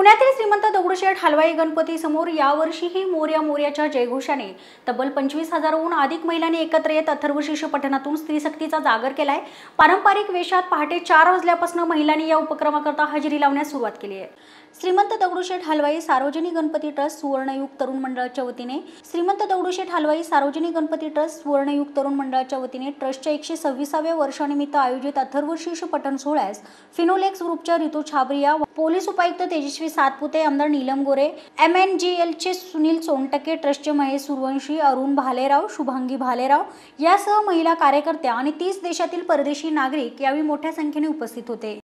पुण्यातील श्रीमंत दगडूशेठ हलवाई गणपती समोर यावर्षीही मोर्या मोर्याच्या जयघोषाने तब्बल पंचवीस हजारहून अधिक महिलांनी एकत्र येत अथर्व पठनातून स्त्री स्त्रीशक्तीचा जागर केलाय पारंपरिक वेशात पहाटे चार वाजल्यापासून महिलांनी या उपक्रमाकरता हजेरी लावण्यास सुरुवात केली आहे श्रीमंत दगडूशेठ हलवाई सार्वजनिक गणपती ट्रस्ट सुवर्णयुग तरुण मंडळाच्या वतीने श्रीमंत दगडूशेठ हलवाई सार्वजनिक गणपती ट्रस्ट सुवर्णयुग तरुण मंडळाच्या वतीने ट्रस्टच्या एकशे सव्वीसाव्या वर्षानिमित्त आयोजित अथर्व पठन पठण सोहळ्यास फिनोलेक्स ग्रुपच्या ऋतू छाबरिया पोलीस उपायुक्त तेजस्वी सातपुते आमदार Neelam Gore M N G चे सुनील सोनटके ट्रस्टचे महेश सूर्यवंशी अरुण भालेराव शुभांगी भालेराव यासह महिला कार्यकर्त्या आणि तीस देशातील परदेशी नागरिक यावेळी मोठ्या संख्येने उपस्थित होते